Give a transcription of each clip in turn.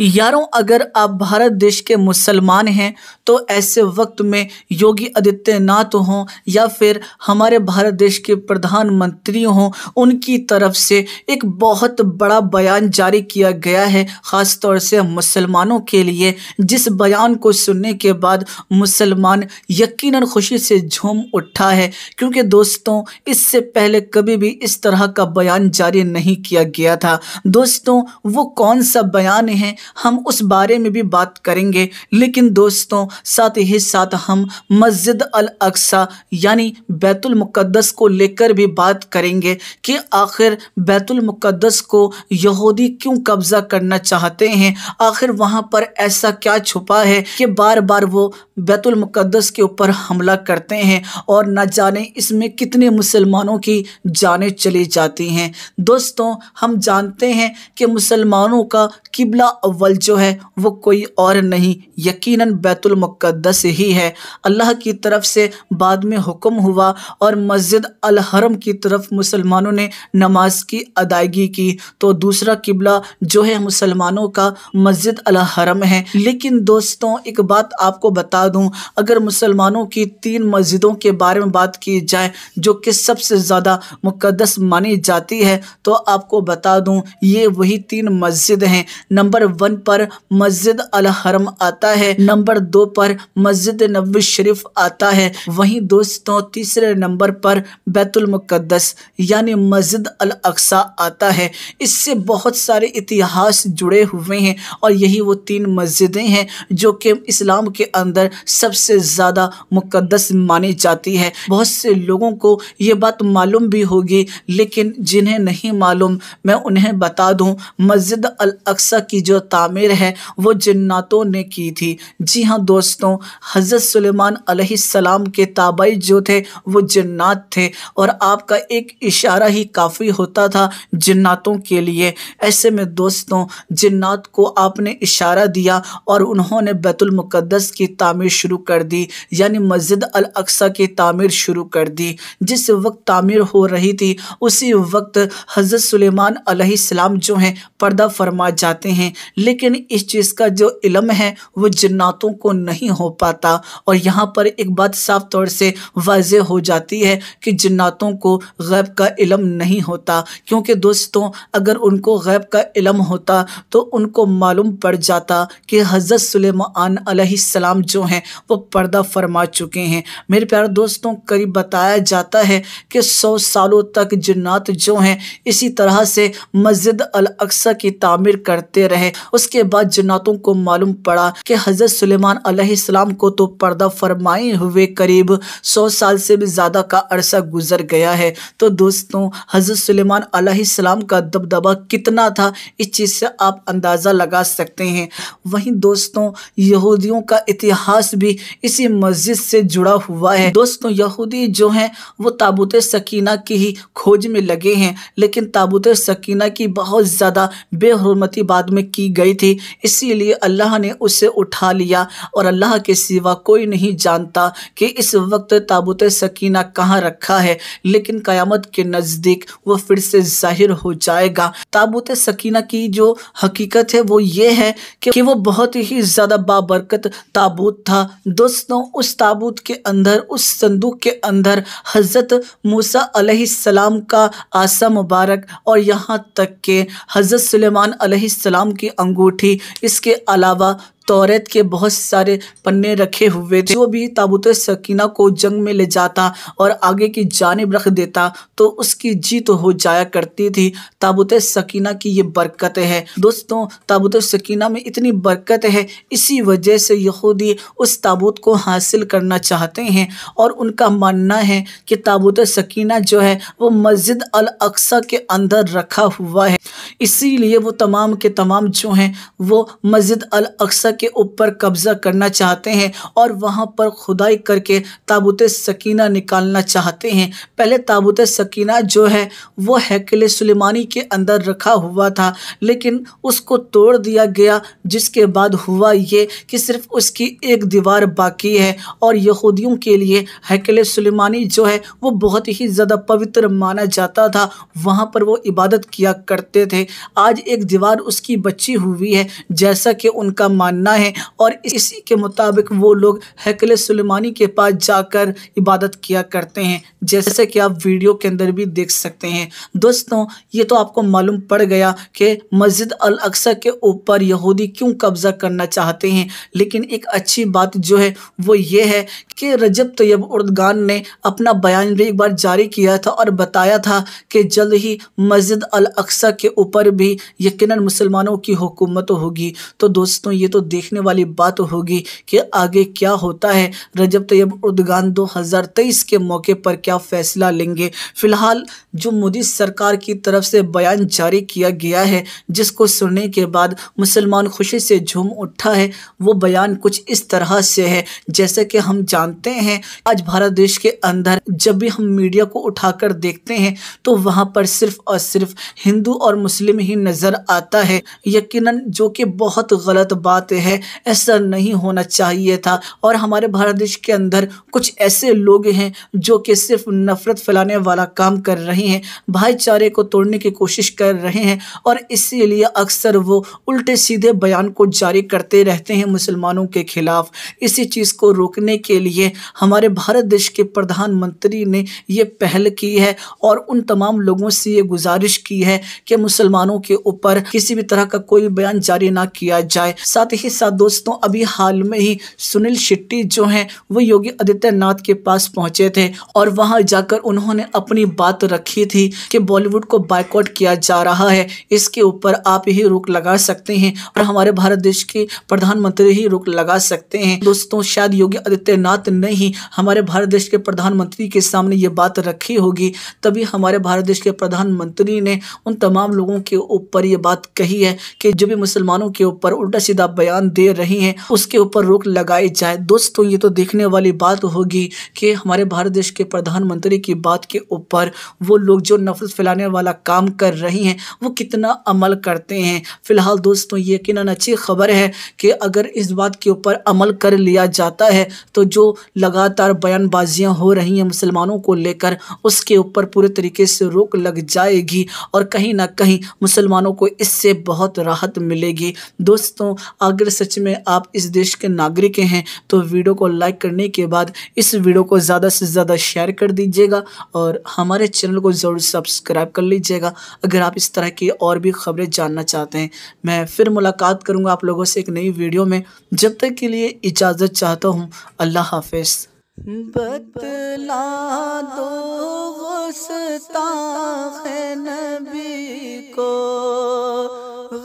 यारों अगर आप भारत देश के मुसलमान हैं तो ऐसे वक्त में योगी आदित्यनाथ हों या फिर हमारे भारत देश के प्रधानमंत्री हों उनकी तरफ से एक बहुत बड़ा बयान जारी किया गया है ख़ास तौर से मुसलमानों के लिए जिस बयान को सुनने के बाद मुसलमान यकीनन खुशी से झूम उठा है क्योंकि दोस्तों इससे पहले कभी भी इस तरह का बयान जारी नहीं किया गया था दोस्तों वो कौन सा बयान है हम उस बारे में भी बात करेंगे लेकिन दोस्तों साथ ही साथ हम मस्जिद अल अक्सा यानी बैतुल मुक़द्दस को लेकर भी बात करेंगे कि आखिर बैतुल मुक़द्दस को यहूदी क्यों कब्ज़ा करना चाहते हैं आखिर वहाँ पर ऐसा क्या छुपा है कि बार बार वो बैतुल मुक़द्दस के ऊपर हमला करते हैं और न जाने इसमें कितने मुसलमानों की जाने चली जाती हैं दोस्तों हम जानते हैं कि मुसलमानों का किबला अव्वल जो है वो कोई और नहीं यकीनन बैतुल मुक़द्दस ही है अल्लाह की तरफ से बाद में हुक्म हुआ और मस्जिद अलहरम की तरफ मुसलमानों ने नमाज की अदायगी की तो दूसरा किबला जो है मुसलमानों का मस्जिद अलहरम है लेकिन दोस्तों एक बात आपको बता दूं अगर मुसलमानों की तीन मस्जिदों के बारे में बात की जाए जो कि सबसे ज़्यादा मुक़दस मानी जाती है तो आपको बता दूं ये वही तीन मस्जिद हैं नंबर वन पर मस्जिद अल हरम आता है नंबर दो पर मस्जिद नबी शरीफ आता है वहीं दोस्तों तीसरे नंबर पर बैतुल मुकद्दस यानी मस्जिद अल अक्सा आता है इससे बहुत सारे इतिहास जुड़े हुए हैं और यही वो तीन मस्जिदें हैं जो कि इस्लाम के अंदर सबसे ज़्यादा मुकद्दस मानी जाती है बहुत से लोगों को ये बात मालूम भी होगी लेकिन जिन्हें नहीं मालूम मैं उन्हें बता दूं मस्जिद अल अक्सा की जो तामीर है वो जन्नातों ने की थी जी हाँ दोस्तों हज़रत सुलेमान सलाम के ताबाई जो थे वो जन्नात थे और आपका एक इशारा ही काफ़ी होता था जन्नातों के लिए ऐसे में दोस्तों जन्नात को आपने इशारा दिया और उन्होंने बैतुलमक़दस की तामीर शुरू कर दी यानी मस्जिद अल अक्सा की तामीर शुरू कर दी जिस वक्त तामीर हो रही थी उसी वक्त हज़रत सलेमान सलाम जो हैं पर्दा फरमा जाते हैं लेकिन इस चीज़ का जो इलम है वो जन्नातों को नहीं हो पाता और यहाँ पर एक बात साफ तौर से वाज हो जाती है कि जन्नातों को गैब का इलम नहीं होता क्योंकि दोस्तों अगर उनको गैब का इलम होता तो उनको मालूम पड़ जाता कि हज़रत सलेमान सलाम जो हैं वो पर्दा फरमा चुके हैं मेरे प्यारे दोस्तों करीब बताया जाता है कि सौ सालों तक जन्नात जो हैं इसी तरह से मस्जिद अल अक्सा की तामीर करते रहे उसके बाद जन्नातों को मालूम पड़ा कि हजरत सुलेमान अलैहिस्सलाम को तो पर्दा फरमाए हुए करीब सौ साल से भी ज़्यादा का अरसा गुजर गया है तो दोस्तों हजरत सुलेमान अलैहिस्सलाम का दबदबा कितना था इस चीज़ से आप अंदाज़ा लगा सकते हैं वहीं दोस्तों यहूदियों का इतिहास भी इसी मस्जिद से जुड़ा हुआ है दोस्तों यहूदी जो हैं वो ताबूत सकीना की ही खोज में लगे हैं लेकिन ताबूत सकीना की बहुत ज़्यादा बेहरमती बाद में की गई गई थी इसीलिए अल्लाह ने उसे उठा लिया और अल्लाह के सिवा कोई नहीं जानता कि इस वक्त ताबूत सकीना कहाँ रखा है लेकिन क़यामत के नज़दीक वह फिर से ज़ाहिर हो जाएगा ताबूत सकीना की जो हकीकत है वो ये है कि, कि वो बहुत ही ज़्यादा बाबरकत ताबूत था दोस्तों उस ताबूत के अंदर उस संदूक के अंदर हज़रत मूसा सलाम का आसा मुबारक और यहाँ तक के हज़रत सलेमान सलाम की अंगूठी इसके अलावा तौरत के बहुत सारे पन्ने रखे हुए थे जो भी ताबूत सकीना को जंग में ले जाता और आगे की जानब रख देता तो उसकी जीत हो जाया करती थी ताबूत सकीना की ये बरकत है दोस्तों ताबूत सकीना में इतनी बरकत है इसी वजह से यहूदी उस ताबूत को हासिल करना चाहते हैं और उनका मानना है कि ताबूत सकीना जो है वो मस्जिद अल अक्सा के अंदर रखा हुआ है इसीलिए वो तमाम के तमाम जो हैं वो मस्जिद अल अक्सा के ऊपर कब्ज़ा करना चाहते हैं और वहाँ पर खुदाई करके ताबूत सकीना निकालना चाहते हैं पहले ताबूत सकीना जो है वो हैकल सुलेमानी के अंदर रखा हुआ था लेकिन उसको तोड़ दिया गया जिसके बाद हुआ ये कि सिर्फ उसकी एक दीवार बाकी है और यहूदियों के लिए हैकल सुलेमानी जो है वो बहुत ही ज़्यादा पवित्र माना जाता था वहाँ पर वो इबादत किया करते थे आज एक दीवार उसकी बची हुई है जैसा कि उनका मानना करना है और इसी के मुताबिक वो लोग हैकल सलेमानी के पास जाकर इबादत किया करते हैं जैसे कि आप वीडियो के अंदर भी देख सकते हैं दोस्तों ये तो आपको मालूम पड़ गया कि मस्जिद अल अक्सर के ऊपर यहूदी क्यों कब्ज़ा करना चाहते हैं लेकिन एक अच्छी बात जो है वो ये है कि रजब तैयब उर्दगान ने अपना बयान भी एक बार जारी किया था और बताया था कि जल्द ही मस्जिद अल अक्सर के ऊपर भी यकीन मुसलमानों की हुकूमत होगी तो दोस्तों ये तो देखने वाली बात होगी कि आगे क्या होता है रजब तैयब उर्दगान 2023 के मौके पर क्या फैसला लेंगे फिलहाल जो मोदी सरकार की तरफ से बयान जारी किया गया है जिसको सुनने के बाद मुसलमान खुशी से झूम उठा है वो बयान कुछ इस तरह से है जैसे कि हम जानते हैं आज भारत देश के अंदर जब भी हम मीडिया को उठाकर देखते हैं तो वहाँ पर सिर्फ और सिर्फ हिंदू और मुस्लिम ही नज़र आता है यकीनन जो कि बहुत गलत बात है है ऐसा नहीं होना चाहिए था और हमारे भारत देश के अंदर कुछ ऐसे लोग हैं जो कि सिर्फ नफ़रत फैलाने वाला काम कर रहे हैं भाईचारे को तोड़ने की कोशिश कर रहे हैं और इसीलिए अक्सर वो उल्टे सीधे बयान को जारी करते रहते हैं मुसलमानों के खिलाफ इसी चीज़ को रोकने के लिए हमारे भारत देश के प्रधानमंत्री ने ये पहल की है और उन तमाम लोगों से ये गुजारिश की है कि मुसलमानों के ऊपर किसी भी तरह का कोई बयान जारी ना किया जाए साथ ही साथ दोस्तों अभी हाल में ही सुनील शेट्टी जो हैं वो योगी आदित्यनाथ के पास पहुंचे थे और वहां जाकर उन्होंने अपनी बात रखी थी कि बॉलीवुड को बाइकआउट किया जा रहा है इसके ऊपर आप ही रोक लगा सकते हैं और हमारे भारत देश के प्रधानमंत्री ही रोक लगा सकते हैं दोस्तों शायद योगी आदित्यनाथ ने ही हमारे भारत देश के प्रधानमंत्री के सामने ये बात रखी होगी तभी हमारे भारत देश के प्रधानमंत्री ने उन तमाम लोगों के ऊपर ये बात कही है कि जो भी मुसलमानों के ऊपर उल्टा सीधा बयान समर्थन दे रही हैं उसके ऊपर रोक लगाई जाए दोस्तों ये तो देखने वाली बात होगी कि हमारे भारत देश के प्रधानमंत्री की बात के ऊपर वो लोग जो नफरत फैलाने वाला काम कर रही हैं वो कितना अमल करते हैं फिलहाल दोस्तों यकीन अच्छी खबर है कि अगर इस बात के ऊपर अमल कर लिया जाता है तो जो लगातार बयानबाजियाँ हो रही हैं मुसलमानों को लेकर उसके ऊपर पूरे तरीके से रोक लग जाएगी और कहीं ना कहीं मुसलमानों को इससे बहुत राहत मिलेगी दोस्तों अगर अगर सच में आप इस देश के नागरिक हैं तो वीडियो को लाइक करने के बाद इस वीडियो को ज़्यादा से ज़्यादा शेयर कर दीजिएगा और हमारे चैनल को ज़रूर सब्सक्राइब कर लीजिएगा अगर आप इस तरह की और भी खबरें जानना चाहते हैं मैं फिर मुलाकात करूँगा आप लोगों से एक नई वीडियो में जब तक के लिए इजाज़त चाहता हूँ अल्लाह हाफिज़ बतला दो है नबी को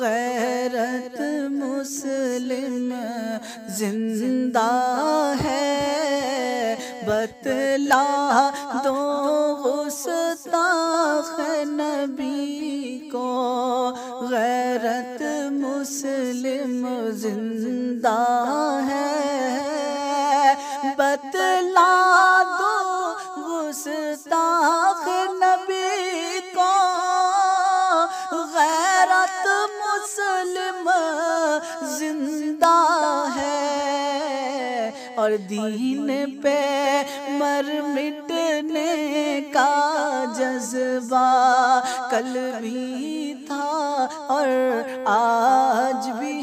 गैरत मुस्लिम जिंदा है बतला दो गुस्ताख नबी को गैरत मुस्लिम जिंदा है बतला दो गुस्ता और दीन पे मर मिटने का जज्बा कल भी था और आज भी